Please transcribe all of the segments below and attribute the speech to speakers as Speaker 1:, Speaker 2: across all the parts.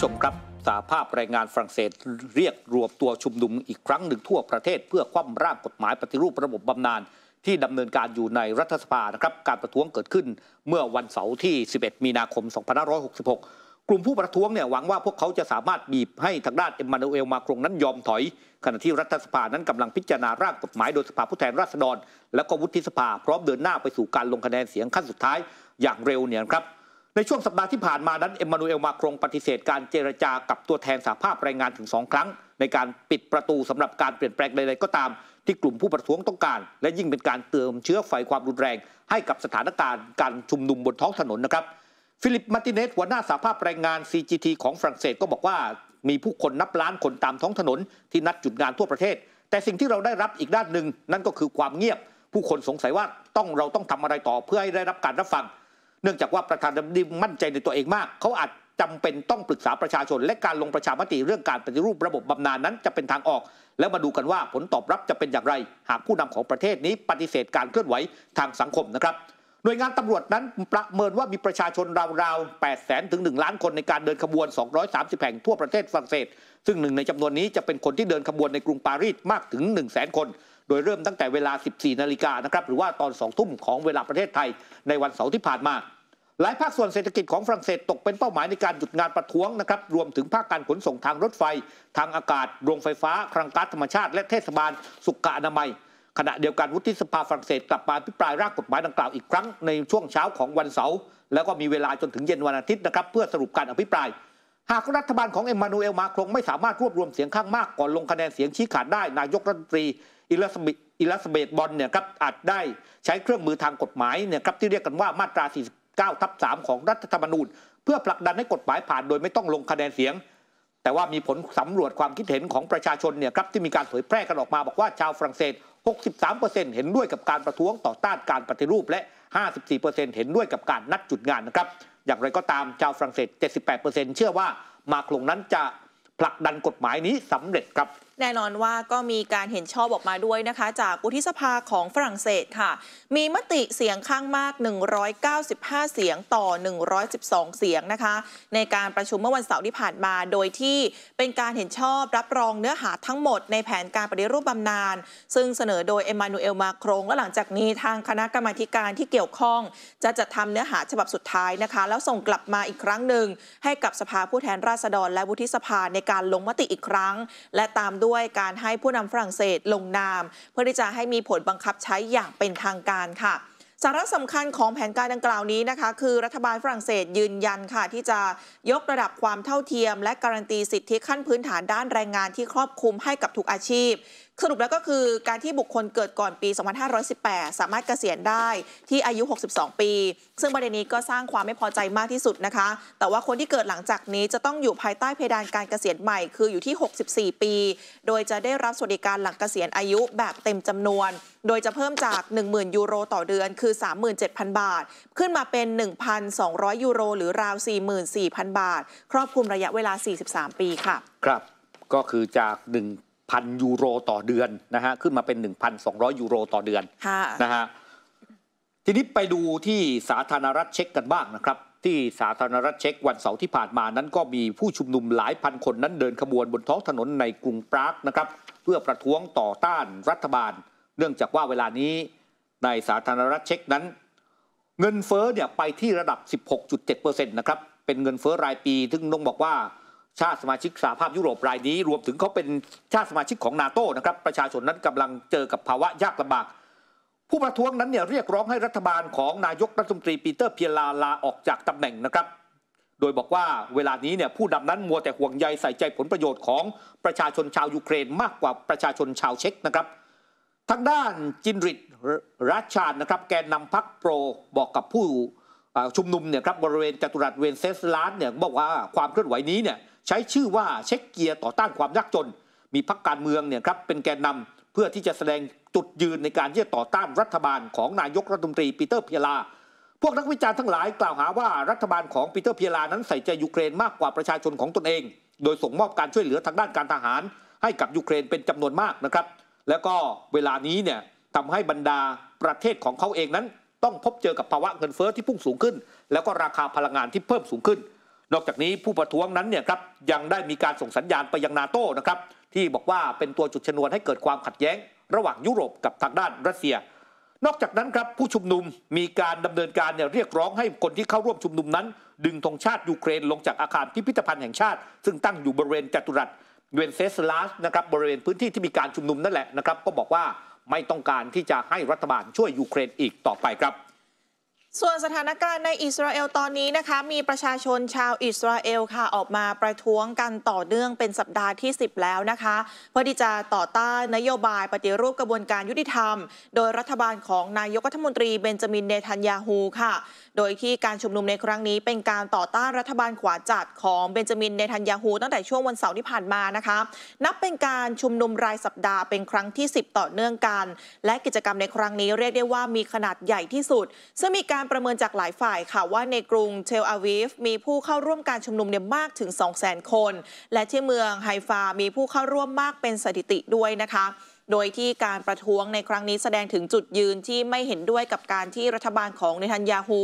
Speaker 1: ผู้ชมครับสาภาพแรงงานฝรั่งเศสเรียกรวมตัวชุมนุมอีกครั้งหนึ่งทั่วประเทศเพื่อคว่ำร่างกฎหมายปฏิรูประบบบำนาญที่ดำเนินการอยู่ในรัฐสภานะครับ การประท้วงเกิดขึ้น เมื่อวันเสาร์ที่ 11 มีนาคม 2566 กลุ่มผู้ประท้วงเนี่ยหวังว่าพวกเขาจะสามารถบีบให้ทางด้านเอ็มมานูเอลมาครงนั้นยอมถอยขณะที่รัฐสภานั้นกำลังพิจารณาร่างกฎหมายโดยสภาผู้แทนราษฎร และก็วุฒิสภา พร้อมเดินหน้าไปสู่การลงคะแนนเสียงขั้นสุดท้ายอย่างเร็วเนี่ยครับในช่วงสัปดาห์ที่ผ่านมานั้น เอ็มมานูเอลมาครง ปฏิเสธการเจรจากับตัวแทนสหภาพแรงงานถึงสองครั้ง ในการปิดประตูสำหรับการเปลี่ยนแปลงใดๆก็ตามที่กลุ่มผู้ประท้วงต้องการ และยิ่งเป็นการเติมเชื้อไฟความรุนแรง ให้กับสถานการณ์การชุมนุมบนท้องถนนนะครับ ฟิลิปมาติเนสหัวหน้าสหภาพแรงงาน CGT ของฝรั่งเศสก็บอกว่า มีผู้คนนับล้านคนตามท้องถนนที่นัดจุดงานทั่วประเทศ แต่สิ่งที่เราได้รับอีกด้านหนึ่งนั่นก็คือความเงียบ ผู้คนสงสัยว่าต้องเราต้องทำอะไรต่อเพื่อให้ได้รับการรับฟังเนื่องจากว่าประธานดิดีมั่นใจในตัวเองมาก เขาอาจจำเป็นต้องปรึกษาประชาชนและการลงประชามติเรื่องการปฏิรูประบบบำนาญนั้นจะเป็นทางออก แล้วมาดูกันว่าผลตอบรับจะเป็นอย่างไร หากผู้นำของประเทศนี้ปฏิเสธการเคลื่อนไหวทางสังคมนะครับ หน่วยงานตำรวจนั้นประเมินว่ามีประชาชนราวๆ8แสนถึง1ล้านคนในการเดินขบวน230แห่งทั่วประเทศฝรั่งเศสซึ่งหนึ่งในจำนวนนี้จะเป็นคนที่เดินขบวนในกรุงปารีสมากถึง 1 0 0 0 0 0คนโดยเริ่มตั้งแต่เวลา 14 นาฬิกานะครับ หรือว่าตอน 2 ทุ่มของเวลาประเทศไทย ในวันเสาร์ที่ผ่านมา หลายภาคส่วนเศรษฐกิจของฝรั่งเศสตกเป็นเป้าหมายในการหยุดงานประท้วงนะครับ รวมถึงภาคการขนส่งทางรถไฟ ทางอากาศ โรงไฟฟ้าคลังก๊าซธรรมชาติ และเทศบาล สุขอนามัย ขณะเดียวกันวุฒิสภาฝรั่งเศสกลับมาพิปรายร่างกฎหมายดังกล่าวอีกครั้งในช่วงเช้าของวันเสาร์ แล้วก็มีเวลาจนถึงเย็นวันอาทิตย์นะครับ เพื่อสรุปการอภิปราย หากรัฐบาลของเอ็มมานูเอล มาครงไม่สามารถรวบรวมเสียงข้างมากก่อนลงคะแนนเสียงชี้ขาดได้ นายกรัฐมนตรีอิลัสบิอิลัสเบตบอลเนี่ยครับอาจได้ใช้เครื่องมือทางกฎหมายเนี่ยครับที่เรียกกันว่ามาตรา 49 ทับ3ของรัฐธรรมนูญ เพื่อผลักดันให้กฎหมายผ่านโดยไม่ต้องลงคะแนนเสียง แต่ว่ามีผลสำรวจความคิดเห็นของประชาชนเนี่ยครับที่มีการเผยแพร่กันออกมาบอกว่าชาวฝรั่งเศส 63%เห็นด้วยกับการประท้วงต่อต้านการปฏิรูปและ 54%เห็นด้วยกับการนัดจุดงานนะครับอย่างไรก็ตามชาวฝรั่งเศส 78%เชื่อว่า มาครงนั้นจะผลักดันกฎหมายนี้สำเร็จครับ
Speaker 2: แน่นอนว่าก็มีการเห็นชอบออกมาด้วยนะคะจากวุฒิสภาของฝรั่งเศสค่ะมีมติเสียงข้างมาก 195 เสียงต่อ 112 เสียงนะคะในการประชุมเมื่อวันเสาร์ที่ผ่านมา โดยที่เป็นการเห็นชอบรับรองเนื้อหาทั้งหมดในแผนการปฏิรูปบำนาญซึ่งเสนอโดยเอมานูเอลมาครงและหลังจากนี้ทางคณะกรรมาการที่เกี่ยวข้อง จะจัดทำเนื้อหาฉบับสุดท้ายนะคะ แล้วส่งกลับมาอีกครั้งหนึ่งให้กับสภาผู้แทนราษฎรและวุฒิสภาในการลงมติอีกครั้ง และตามด้วยด้วยการให้ผู้นำฝรั่งเศสลงนาม เพื่อที่จะให้มีผลบังคับใช้อย่างเป็นทางการค่ะ สาระสำคัญของแผนการดังกล่าวนี้นะคะ คือรัฐบาลฝรั่งเศสยืนยันค่ะ ที่จะยกระดับความเท่าเทียม และการันตีสิทธิขั้นพื้นฐานด้านแรงงานที่ครอบคลุมให้กับทุกอาชีพสรุปแล้วก็คือการที่บุคคลเกิดก่อนปี 2518 สามารถเกษียณได้ที่อายุ 62 ปี ซึ่งประเด็นนี้ก็สร้างความไม่พอใจมากที่สุดนะคะ แต่ว่าคนที่เกิดหลังจากนี้จะต้องอยู่ภายใต้เพดานการเกษียณใหม่คืออยู่ที่ 64 ปี โดยจะได้รับสวัสดิการหลังเกษียณอายุแบบเต็มจำนวน โดยจะเพิ่มจาก 10,000 ยูโร ต่อเดือน คือ 37,000 บาท ขึ้นมาเป็น 1,200 ยูโร หรือราว 44,000 บาท ครอบคลุมระยะเวลา 43 ปี ค่ะ
Speaker 1: ครับ ก็คือจาก 1 1,000ยูโร ต่อเดือนนะฮะขึ้นมาเป็น 1,200 ยูโรต่อเดือนนะฮะทีนี้ไปดูที่สาธารณรัฐเช็กกันบ้างนะครับที่สาธารณรัฐเช็กวันเสาร์ที่ผ่านมานั้นก็มีผู้ชุมนุมหลายพันคนนั้นเดินขบวนบนท้องถนนในกรุงปรากนะครับเพื่อประท้วงต่อต้านรัฐบาล เนื่องจากว่าเวลานี้ในสาธารณรัฐเช็กนั้น เงินเฟ้อเนี่ยไปที่ระดับ 16.7%นะครับเป็นเงินเฟ้อรายปีซึ่งต้องบอกว่าชาติสมาชิกสหภาพยุโรปรายนี้ รวมถึงเขาเป็นชาติสมาชิกของนาโต้นะครับประชาชนนั้นกำลังเจอกับภาวะยากลำบาก ผู้ประท้วงนั้นเนี่ยเรียกร้องให้รัฐบาลของนายกรัฐมนตรีปีเตอร์เพียลาลาออกจากตำแหน่งนะครับโดยบอกว่าเวลานี้เนี่ยผู้นำนั้นมัวแต่ห่วงใยใส่ใจผลประโยชน์ของประชาชนชาวยูเครนมากกว่าประชาชนชาวเช็กนะครับทางด้านจินริดรัชชานนะครับแกนนำพักโปรบอกกับผู้ชุมนุมเนี่ยครับบริเวณจัตุรัสเวนเซสลานเนี่ยบอกว่าความเคลื่อนไหวนี้เนี่ยใช้ชื่อว่าเช็คเกียร์ต่อต้านความยากจน มีพรรคการเมืองเนี่ยครับเป็นแกนนำเพื่อที่จะแสดงจุดยืนในการที่จะต่อต้านรัฐบาลของนายกรัฐมนตรีปีเตอร์เพียลาพวกนักวิจารณ์ทั้งหลายกล่าวหาว่า รัฐบาลของปีเตอร์เพียลานั้นใส่ใจยูเครนมากกว่าประชาชนของตนเอง โดยส่งมอบการช่วยเหลือทางด้านการทหาร ให้กับยูเครนเป็นจำนวนมากนะครับ แล้วก็เวลานี้เนี่ยทำให้บรรดาประเทศของเขาเองนั้น ต้องพบเจอกับภาวะเงินเฟอ้อที่พุ่งสูงขึ้น แล้วก็ราคาพลังงานที่เพิ่มสูงขึ้นนอกจากนี้ผู้ประท้วงนั้นเนี่ยครับยังได้มีการส่งสัญญาณไปยังนาโต้นะครับที่บอกว่าเป็นตัวจุดชนวนให้เกิดความขัดแย้ง ระหว่างยุโรปกับทางด้านรัสเซีย นอกจากนั้นครับผู้ชุมนุมมีการดำเนินการเนี่ยเรียกร้องให้คนที่เข้าร่วมชุมนุมนั้น ดึงธงชาติยูเครนลงจากอาคารพิพิธภัณฑ์แห่งชาติ ซึ่งตั้งอยู่บริเวณจัตุรัส เวนเซสลาสนะครับบริเวณพื้นที่ที่มีการชุมนุมนั่นแหละนะครับ ก็บอกว่าไม่ต้องการที่จะให้รัฐบาลช่วยยูเครนอีกต่อไปครับ
Speaker 2: ส่วนสถานการณ์ในอิสราเอลตอนนี้นะคะมีประชาชนชาวอิสราเอลค่ะออกมาประท้วงกันต่อเนื่องเป็นสัปดาห์ที่ 10 แล้วนะคะเพื่อที่จะต่อต้านนโยบาย ปฏิรูปกระบวนการยุติธรรม โดยรัฐบาลของนายกรัฐมนตรีเบนจามินเนทันยาฮูค่ะ โดยที่การชุมนุมในครั้งนี้เป็นการต่อต้านรัฐบาลขวาจัด ของเบนจามินเนทันยาฮูตั้งแต่ช่วงวันเสาร์ที่ผ่านมานะคะนับเป็นการชุมนุมรายสัปดาห์เป็นครั้งที่ 10 ต่อเนื่องกัน และกิจกรรมในครั้งนี้เรียกได้ว่ามีขนาดใหญ่ที่สุด ซึ่งมีการการประเมินจากหลายฝ่ายค่ะว่าในกรุงเทลอาวีฟมีผู้เข้าร่วมการชุมนุมเนี่ยมากถึง 200,000คน และที่เมืองไฮฟามีผู้เข้าร่วมมากเป็นสถิติด้วยนะคะ โดยที่การประท้วงในครั้งนี้แสดงถึงจุดยืนที่ไม่เห็นด้วยกับการที่รัฐบาลของเนทันยาฮู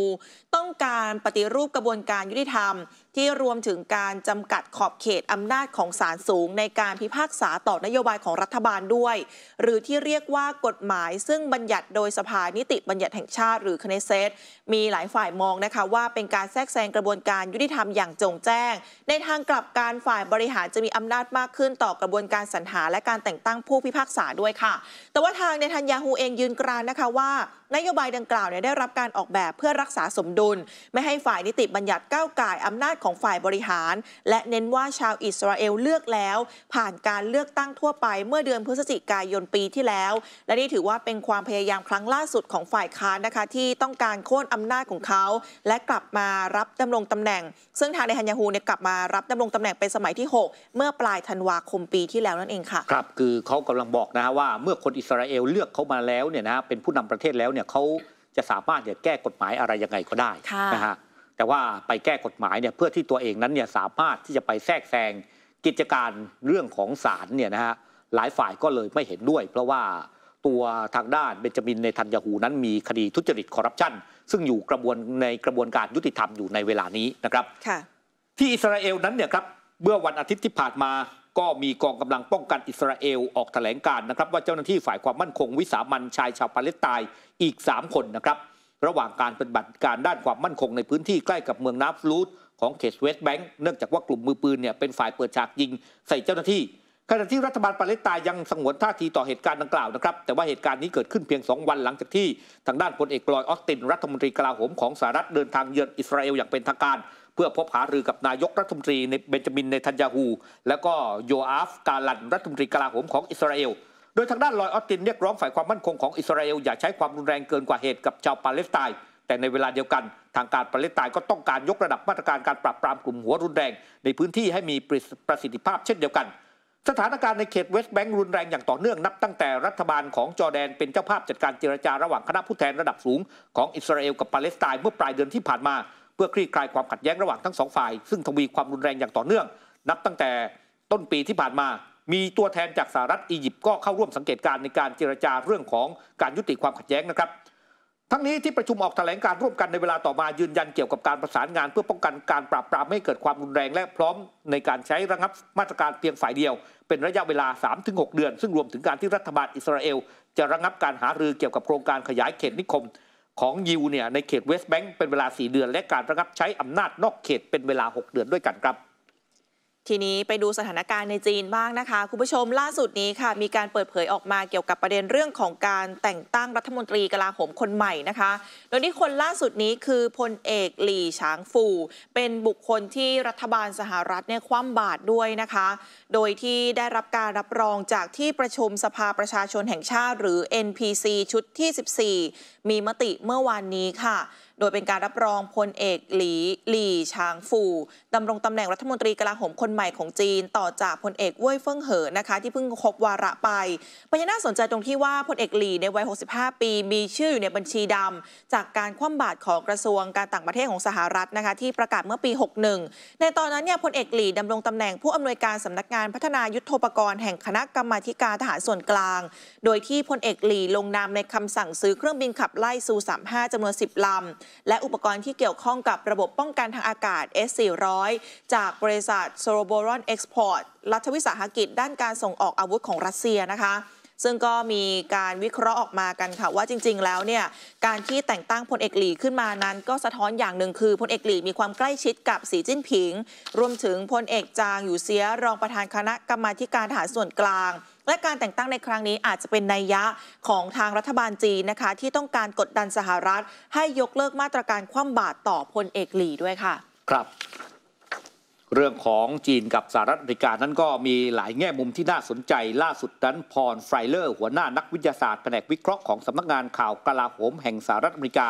Speaker 2: ต้องการปฏิรูปกระบวนการยุติธรรมที่รวมถึงการจำกัดขอบเขตอำนาจของศาลสูง ในการพิพากษาต่อนโยบายของรัฐบาลด้วย หรือที่เรียกว่ากฎหมาย ซึ่งบัญญัติโดยสภานิติบัญญัติแห่งชาติหรือคเนเซตมีหลายฝ่ายมองนะคะว่าเป็นการแทรกแซงกระบวนการยุติธรรมอย่างจงแจ้ง ในทางกลับการฝ่ายบริหารจะมีอำนาจมากขึ้นต่อกระบวนการสรรหา และการแต่งตั้งผู้พิพากษาด้วยค่ะแต่ว่าทางในทันยาฮูเองยืนกรานนะคะว่า นโยบายดังกล่าวเนี่ยได้รับการออกแบบเพื่อรักษาสมดุล ไม่ให้ฝ่ายนิติบัญญัติก้าวไก่อำนาจของฝ่ายบริหาร และเน้นว่าชาวอิสราเอลเลือกแล้ว ผ่านการเลือกตั้งทั่วไปเมื่อเดือนพฤศจิกายนปีที่แล้ว และนี่ถือว่าเป็นความพยายามครั้งล่าสุดของฝ่ายค้านนะคะ ที่ต้องการโค่นอำนาจของเขาและกลับมารับดำรงตำแหน่ง ซึ่งทางในฮันยาฮูเนี่ยกลับมารับดำรงตำแหน่งเป็นสมัยที่ 6 เมื่อปลายธันวาคมปีที่แล้วนั่นเองค่ะ
Speaker 1: ครับคือเขากำลังบอกนะฮะว่าเมื่อคนอิสราเอลเลือกเขามาแล้วเนี่ยนะเป็นผู้นำประเทศแล้วเนี่ยเขาจะสามารถจะแก้กฎหมายอะไรยังไงก็ได้นะฮะแต่ว่าไปแก้กฎหมายเนี่ยเพื่อที่ตัวเองนั้นเนี่ยสามารถที่จะไปแทรกแซงกิจการเรื่องของศาลเนี่ยนะฮะหลายฝ่ายก็เลยไม่เห็นด้วย เพราะว่าตัวทางด้านเบนจามินในทันยาหูนั้นมีคดีทุจริตคอร์รัปชันซึ่งอยู่กระบวนในกระบวนการยุติธรรมอยู่ในเวลานี้นะครับที่อิสราเอลนั้นเนี่ยครับเมื่อวันอาทิตย์ที่ผ่านมาก็มีกองกำลังป้องกันอิสราเอลออกแถลงการนะครับ ว่าเจ้าหน้าที่ฝ่ายความมั่นคงวิสามันชายชาวปาเลสไตน์อีก 3 คนนะครับระหว่างการปฏิบัติการด้านความมั่นคงในพื้นที่ใกล้กับเมืองนับลูดของเขตเวสต์แบงก์เนื่องจากว่ากลุ่มมือปืนเนี่ยเป็นฝ่ายเปิดฉากยิงใส่เจ้าหน้าที่ ขณะที่รัฐบาลปาเลสไตน์ยังสงวนท่าทีต่อเหตุการณ์ดังกล่าวนะครับ แต่ว่าเหตุการณ์นี้เกิดขึ้นเพียง 2 วันหลังจากที่ ทางด้านพลเอกลอยออสติน รัฐมนตรีกลาโหมของสหรัฐเดินทางเยือนอิสราเอลอย่างเป็นทางการ เพื่อพบหารือกับนายกรัฐมนตรีในเบนจามินในทันยาฮูและก็โยอาฟกาลันรัฐมนตรีกลาโหมของอิสราเอลโดยทางด้านลอยออสตินเรียกร้องฝ่ายความมั่นคงของอิสราเอลอย่าใช้ความรุนแรงเกินกว่าเหตุกับชาวปาเลสไตน์แต่ในเวลาเดียวกัน ทางการปาเลสไตน์ก็ต้องการยกระดับมาตรการการปราบปรามกลุ่มหัวรุนแรงในพื้นที่ให้มีประสิทธิภาพเช่นเดียวกัน สถานการณ์ในเขตเวสต์แบงก์รุนแรงอย่างต่อเนื่อง นับตั้งแต่รัฐบาลของจอแดนเป็นเจ้าภาพจัดการเจรจาระหว่างคณะผู้แทนระดับสูง ของอิสราเอลกับปาเลสไตน์เมื่อปลายเดือนที่ผ่านมาเพื่อคลี่คลายความขัดแย้งระหว่างทั้งสองฝ่าย ซึ่งทวีความรุนแรงอย่างต่อเนื่อง นับตั้งแต่ต้นปีที่ผ่านมามีตัวแทนจากสหรัฐอียิปต์ก็เข้าร่วมสังเกตการในการเจรจาเรื่องของการยุติความขัดแย้งนะครับ ทั้งนี้ที่ประชุมออกแถลงการร่วมกันในเวลาต่อมายืนยันเกี่ยวกับการประสานงานเพื่อป้องกันการปราบปรามไม่เกิดความรุนแรงและพร้อมในการใช้ระงับมาตรการเพียงฝ่ายเดียว เป็นระยะเวลา 3-6เดือน ซึ่งรวมถึงการที่รัฐบาลอิสราเอลจะระงับการหารือเกี่ยวกับโครงการขยายเขตนิคม ของยิวเนี่ยในเขตเวสต์แบงก์เป็นเวลา4 เดือน และการระงับใช้อำนาจนอกเขตเป็นเวลา 6 เดือนด้วยกันครับ
Speaker 2: ทีนี้ไปดูสถานการณ์ในจีนบ้างนะคะคุณผู้ชมล่าสุดนี้ค่ะมีการเปิดเผยออกมาเกี่ยวกับประเด็นเรื่องของการแต่งตั้งรัฐมนตรีกลาโหมคนใหม่นะคะโดยที่คนล่าสุดนี้คือพลเอกหลี่ฉางฟูเป็นบุคคลที่รัฐบาลสหรัฐเนี่ยคว่ำบาตรด้วยนะคะ โดยที่ได้รับการรับรองจากที่ประชุมสภาประชาชนแห่งชาติ หรือ NPC ชุดที่14มีมติเมื่อวานนี้ค่ะ โดยเป็นการรับรองพลเอกหลีหลี่ฉางฟูดำรงตำแหน่งรัฐมนตรีกลาโหมคนใหม่ของจีนต่อจากพลเอกเว่ยเฟิ่งเหอนะคะที่เพิ่งครบวาระไปปรเย็น่าสนใจตรงที่ว่าพลเอกหลีในวัย65ปีมี ชื่ออยู่ในบัญชีดำจากการคว่ำบาตรของกระทรวงการต่างประเทศของสหรัฐนะคะที่ประกาศเมื่อปี 61 ในตอนนั้นเนี่ยพลเอกหลีดำรงตำแหน่งผู้อำนวยการสำนักงานพัฒนายุทธปกรณ์แห่งคณะกรรมาการทหารส่วนกลาง โดยที่พลเอกหลีลงนามในคำสั่งซื้อเครื่องบินขับไล่ซู35จำนวน 10 ลำ และอุปกรณ์ที่เกี่ยวข้องกับระบบป้องกันทางอากาศ S400 จากบริษัทโซโรบรอนเอ็กซ์พอร์ตรัฐวิสาหกิจด้านการส่งออกอาวุธของรัสเซียนะคะ ซึ่งก็มีการวิเคราะห์ออกมากันค่ะว่าจริง ๆ แล้วเนี่ย การที่แต่งตั้งพลเอกหลีขึ้นมานั้น ก็สะท้อนอย่างหนึ่งคือพลเอกหลีมีความใกล้ชิดกับสีจิ้นผิง รวมถึงพลเอกจางอยู่เสียรองประธานคณะกรรมาการทหารส่วนกลาง และการแต่งตั้งในครั้งนี้อาจจะเป็นนัยยะของทางรัฐบาลจีนนะคะ ที่ต้องการกดดันสหรัฐให้ยกเลิกมาตรการคว่ำบาตรต่อพลเอกหลีด้วยค่ะ
Speaker 1: ครับเรื่องของจีนกับสหรัฐอเมริกา นั้นก็มีหลายแง่มุมที่น่าสนใจ ล่าสุดนั้นพรไฟเลอร์หัวหน้านักวิทยาศาสตร์แผนกวิเคราะห์ของสำนักงานข่าวกลาโหมแห่งสหรัฐอเมริกา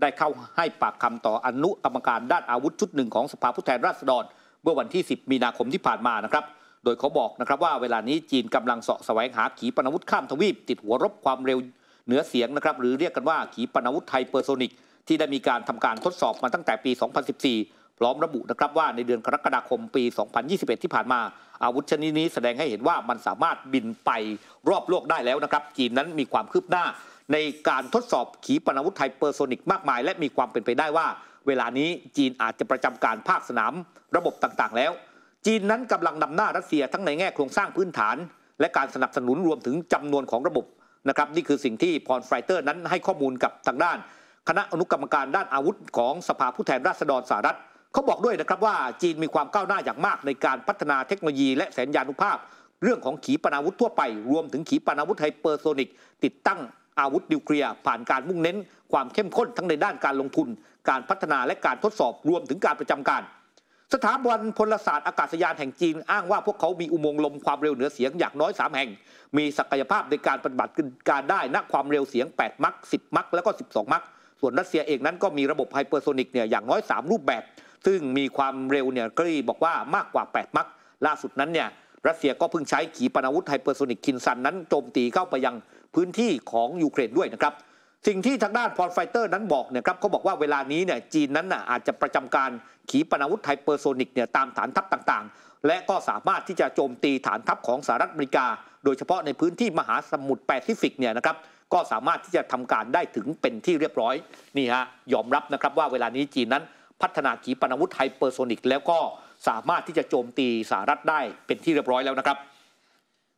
Speaker 1: ได้เข้าให้ปากคำต่ออนุกรรมการด้านอาวุธชุดหนึ่งของสภาผู้แทนราษฎรเมื่อวันที่ 10 มีนาคมที่ผ่านมานะครับ โดยเขาบอกนะครับว่าเวลานี้จีนกำลังเสาะแสวงหาขีปนาวุธข้ามทวีปติดหัวรบความเร็ว เหนือเสียงนะครับหรือเรียกกันว่าขีปนาวุธไทเปอร์โซนิกที่ได้มีการทำการทดสอบมาตั้งแต่ปี 2014พร้อมระบุนะครับว่าในเดือนกรกฎาคมปี 2021 ที่ผ่านมาอาวุธชนิดนี้แสดงให้เห็นว่ามันสามารถบินไปรอบโลกได้แล้วนะครับจีนนั้นมีความคืบหน้าในการทดสอบขีปนาวุธไฮเปอร์โซนิกมากมายและมีความเป็นไปได้ว่า เวลานี้จีนอาจจะประจำการภาคสนามระบบต่างๆ แล้วจีนนั้นกำลังนำหน้ารัสเซียทั้งในแง่โครงสร้างพื้นฐาน และการสนับสนุนรวมถึงจำนวนของระบบนะครับนี่คือสิ่งที่พรไฟเตอร์นั้นให้ข้อมูลกับทางด้าน คณะอนุกรรมการด้านอาวุธของสภาผู้แทนราษฎรสหรัฐเขาบอกด้วยนะครับว่าจีนมีความก้าวหน้าอย่างมากในการพัฒนาเทคโนโลยีและแสนยานุภาพเรื่องของขีปนาวุธทั่วไปรวมถึงขีปนาวุธไฮเปอร์โซนิกติดตั้งอาวุธนิวเคลียร์ผ่านการมุ่งเน้น ความเข้มข้นทั้งในด้านการลงทุน การพัฒนาและการทดสอบรวมถึงการประจำการ สถาบันพลศาสตร์อากาศยานแห่งจีน อ้างว่าพวกเขามีอุโมงค์ลมความเร็วเหนือเสียงอย่างน้อย 3 แห่ง มีศักยภาพในการปฏิบัติการได้ณความเร็วเสียง8มัก10 มักแล้วก็ 12 มักส่วนรัสเซียเองนั้นก็มีระบบไฮเปอร์โซนิกเนี่ยอย่างน้อย3รูปแบบซึ่งมีความเร็วเนี่ยก็บอกว่ามากกว่า 8 มักล่าสุดนั้นเนี่ยรัสเซียก็เพิ่งใช้ขีปนาวุธไฮเปอร์โซนิกคินซันนั้นโจมตีเข้าไปยังพื้นที่ของยูเครนด้วยนะครับสิ่งที่ทางด้านพอลไฟเตอร์นั้นบอกเนี่ยครับเขาบอกว่าเวลานี้เนี่ยจีนนั้นน่ะอาจจะประจำการขีปนาวุธไฮเปอร์โซนิกเนี่ยตามฐานทัพต่างๆและก็สามารถที่จะโจมตีฐานทัพของสหรัฐอเมริกา โดยเฉพาะในพื้นที่มหาสมุทรแปซิฟิกเนี่ยนะครับก็สามารถที่จะทำการได้ถึงเป็นที่เรียบร้อยนี่ฮะยอมรับนะครับว่าเวลานี้จีนนั้นพัฒนาขีปนาวุธไฮเปอร์โซนิกแล้วก็สามารถที่จะโจมตีสหรัฐได้เป็นที่เรียบร้อยแล้วนะครับ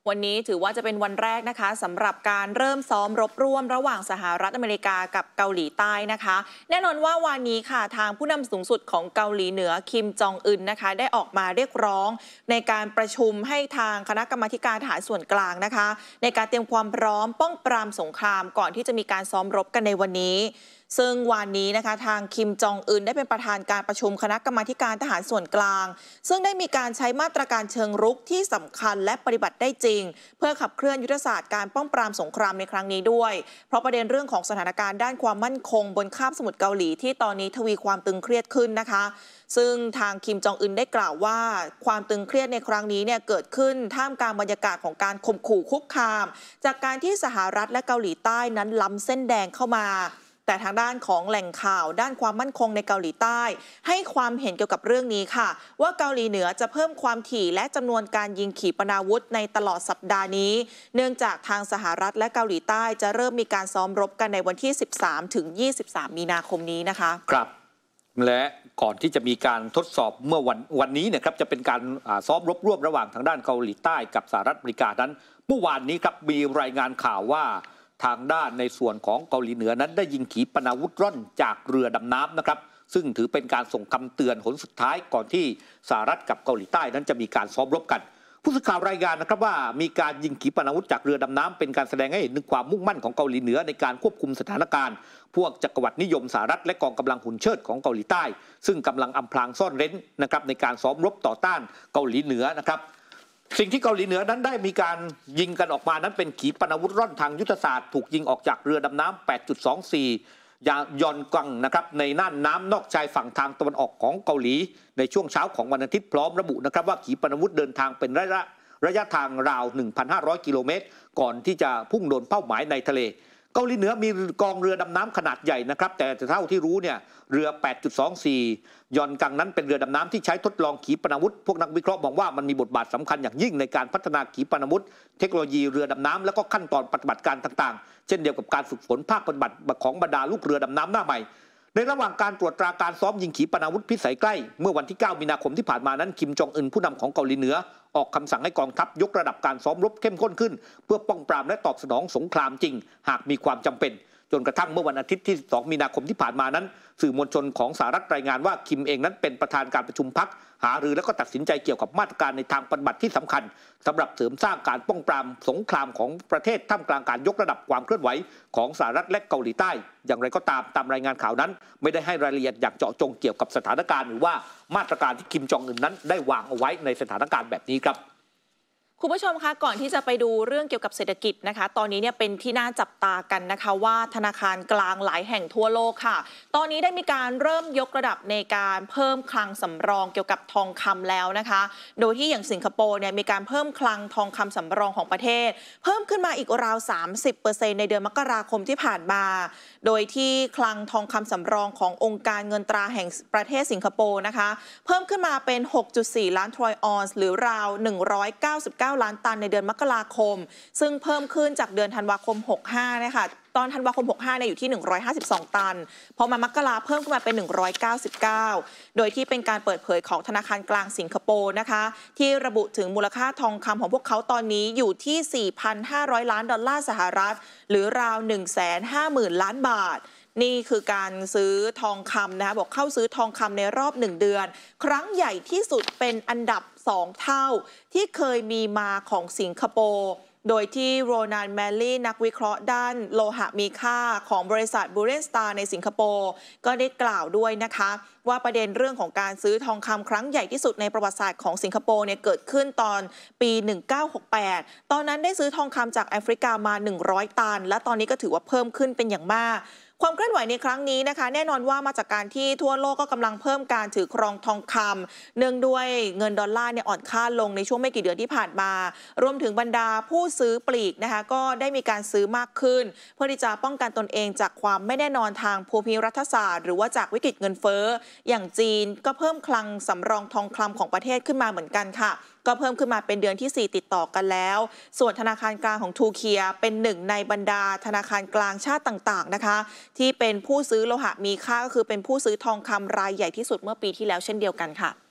Speaker 2: วันนี้ถือว่าจะเป็นวันแรกนะคะสำหรับการเริ่มซ้อมรบร่วมระหว่างสหรัฐอเมริกากับเกาหลีใต้นะคะ แน่นอนว่าวันนี้ค่ะ ทางผู้นำสูงสุดของเกาหลีเหนือคิมจองอึนนะคะ ได้ออกมาเรียกร้องในการประชุมให้ทางคณะกรรมาการทหารส่วนกลางนะคะ ในการเตรียมความพร้อมป้องปรามสงครามก่อนที่จะมีการซ้อมรบกันในวันนี้ซึ่งวันนี้นะคะทางคิมจองอึนได้เป็นประธานการประชุมคณะกรรมาการทหารส่วนกลาง ซึ่งได้มีการใช้มาตรการเชิงรุกที่สำคัญและปฏิบัติได้จริง เพื่อขับเคลื่อนยุทธศาสตร์การป้องปรามสงครามในครั้งนี้ด้วย เพราะประเด็นเรื่องของสถานการณ์ด้านความมั่นคง บนคาบสมุทรเกาหลี ที่ตอนนี้ทวีความตึงเครียดขึ้นนะคะ ซึ่งทางคิมจองอึนได้กล่าวว่า ความตึงเครียดในครั้งนี้เนี่ยเกิดขึ้นท่ามกลางบรรยากาศของการข่มขู่คุกคาม จากการที่สหรัฐและเกาหลีใต้นั้นล้ำเส้นแดงเข้ามาแต่ทางด้านของแหล่งข่าวด้านความมั่นคงในเกาหลีใต้ ให้ความเห็นเกี่ยวกับเรื่องนี้ค่ะ ว่าเกาหลีเหนือจะเพิ่มความถี่และจำนวนการยิงขีปนาวุธในตลอดสัปดาห์นี้ เนื่องจากทางสหรัฐและเกาหลีใต้จะเริ่มมีการซ้อมรบกันในวันที่ 13 ถึง 23 มีนาคมนี้นะคะค
Speaker 1: รับ และก่อนที่จะมีการทดสอบเมื่อวันวันนี้นะครับจะเป็นการซ้อมรบร่วมระหว่างทางด้านเกาหลีใต้ กับสหรัฐอเมริกานั้นเมื่อวานนี้ครับมีรายงานข่าวว่าทางด้านในส่วนของเกาหลีเหนือนั้นได้ยิงขีปนาวุธร่อนจากเรือดำน้ำนะครับ ซึ่งถือเป็นการส่งคำเตือนหนสุดท้ายก่อนที่สหรัฐกับเกาหลีใต้นั้นจะมีการซ้อมรบกัน ผู้สื่อข่าวรายงานนะครับว่า มีการยิงขีปนาวุธจากเรือดำน้ำเป็นการแสดงให้เห็นถึงความมุ่งมั่นของเกาหลีเหนือ ในการควบคุมสถานการณ์ พวกจักรวรรดินิยมสหรัฐและกองกำลังหุ่นเชิดของเกาหลีใต้ ซึ่งกำลังอำพรางซ่อนเร้นนะครับในการซ้อมรบต่อต้านเกาหลีเหนือนะครับสิ่งที่เกาหลีเหนือนั้นได้มีการยิงกันออกมานั้นเป็นขีปนาวุธร่อนทางยุทธศาสตร์ถูกยิงออกจากเรือดำน้ำ8.24ยายอนกังนะครับในน่านน้ำนอกชายฝั่งทางตะวันออกของเกาหลี ในช่วงเช้าของวันอาทิตย์พร้อมระบุนะครับว่าขีปนาวุธเดินทางเป็นระยะระยะทางราว 1,500 กิโลเมตรก่อนที่จะพุ่งโดนเป้าหมายในทะเลเกาหลีเหนือมีกองเรือดำน้ำขนาดใหญ่นะครับแต่เท่าที่รู้เนี่ยเรือ 8.24ยอนกังนั้นเป็นเรือดำน้ำที่ใช้ทดลองขีปนาวุธพวกนักวิเคราะห์มองว่ามันมีบทบาทสำคัญอย่างยิ่งในการพัฒนาขีปนาวุธเทคโนโลยีเรือดำน้ำและก็ขั้นตอนปฏิบัติการต่างๆ เช่นเดียวกับการฝึกฝนภาคปฏิบัติของบรรดาลูกเรือดำน้ำหน้าใหม่ในระหว่างการตรวจตราการซ้อมยิงขีปนาวุธพิสัยใกล้ เมื่อวันที่ 9 มีนาคมที่ผ่านมานั้นคิมจองอึนผู้นำของเกาหลีเหนือออกคำสั่งให้กองทัพยกระดับการซ้อมรบเข้มข้นขึ้นเพื่อป้องปรามและตอบสนองสงครามจริงหากมีความจำเป็นจนกระทั่งเมื่อวันอาทิตย์ที่12มีนาคมที่ผ่านมานั้น สื่อมวลชนของสหรัฐรายงานว่าคิมเองนั้นเป็นประธานการประชุมพักหารือและก็ตัดสินใจเกี่ยวกับมาตรการในทางปฏิบัติที่สำคัญ สำหรับเสริมสร้างการป้องปราม สงครามของประเทศท่ามกลางการยกระดับความเคลื่อนไหวของสหรัฐและเกาหลีใต้ อย่างไรก็ตามตามรายงานข่าวนั้น ไม่ได้ให้รายละเอียดอย่างเจาะจงเกี่ยวกับสถานการณ์หรือว่ามาตรการที่คิมจองอึนนั้นได้วางเอาไว้ในสถานการณ์แบบนี้ครับ
Speaker 2: คุณผู้ชมคะก่อนที่จะไปดูเรื่องเกี่ยวกับเศรษฐกิจนะคะตอนนี้เนี่ยเป็นที่น่าจับตากันนะคะว่าธนาคารกลางหลายแห่งทั่วโลกค่ะ ตอนนี้ได้มีการเริ่มยกระดับในการเพิ่มคลังสำรองเกี่ยวกับทองคำแล้วนะคะ โดยที่อย่างสิงคโปร์เนี่ยมีการเพิ่มคลังทองคำสำรองของประเทศ เพิ่มขึ้นมาอีกราว 30%ในเดือนมกราคมที่ผ่านมาโดยที่คลังทองคำสำรองขององค์การเงินตราแห่งประเทศสิงคโปร์นะคะเพิ่มขึ้นมาเป็น 6.4 ล้านทรอยออนซ์หรือราว 199 9ล้านตันในเดือนมกราคม ซึ่งเพิ่มขึ้นจากเดือนธันวาคม 65 นะคะตอนธันวาคม 65เนี่ยอยู่ที่ 152 ตันพอมามกราเพิ่มขึ้นมาเป็น 199 โดยที่เป็นการเปิดเผยของธนาคารกลางสิงคโปร์นะคะที่ระบุถึงมูลค่าทองคำของพวกเขาตอนนี้อยู่ที่ 4,500 ล้าน ดอลลาร์สหรัฐ หรือราว 150,000 ล้านบาท นี่คือการซื้อทองคำนะคะบอกเข้าซื้อทองคำในรอบ 1 เดือน ครั้งใหญ่ที่สุดเป็นอันดับ2 เท่าที่เคยมีมาของสิงคโปร์ โดยที่โรนันแมลลี่ นักวิเคราะห์ ด้านโลหะมีค่าของบริษัทบูเรนสตาร์ในสิงคโปร์ก็ได้กล่าวด้วยนะคะ ว่าประเด็นเรื่องของการซื้อทองคำครั้งใหญ่ที่สุดในประวัติศาสตร์ของสิงคโปร์เนี่ยเกิดขึ้นตอนปี 1968 ตอนนั้นได้ซื้อทองคำจากแอฟริกามา 100 ตัน และตอนนี้ก็ถือว่าเพิ่มขึ้นเป็นอย่างมากความเคลื่อนไหวในครั้งนี้นะคะ แน่นอนว่ามาจากการที่ทั่วโลกก็กำลังเพิ่มการถือครองทองคำเนื่องด้วยเงินดอลลาร์เนี่ยอ่อนค่าลงในช่วงไม่กี่เดือนที่ผ่านมา รวมถึงบรรดาผู้ซื้อปลีกนะคะก็ได้มีการซื้อมากขึ้นเพื่อที่จะป้องกันตนเองจากความไม่แน่นอนทางภูมิรัฐศาสตร์หรือว่าจากวิกฤตเงินเฟ้ออย่างจีนก็เพิ่มคลังสำรองทองคำของประเทศขึ้นมาเหมือนกันค่ะก็เพิ่มขึ้นมาเป็นเดือนที่ 4 ติดต่อกันแล้ว ส่วนธนาคารกลางของทูเคียเป็นหนึ่งในบรรดาธนาคารกลางชาติต่างๆนะคะ ที่เป็นผู้ซื้อโลหะมีค่า ก็คือเป็นผู้ซื้อทองคำรายใหญ่ที่สุดเมื่อปีที่แล้วเช่นเดียวกันค่ะ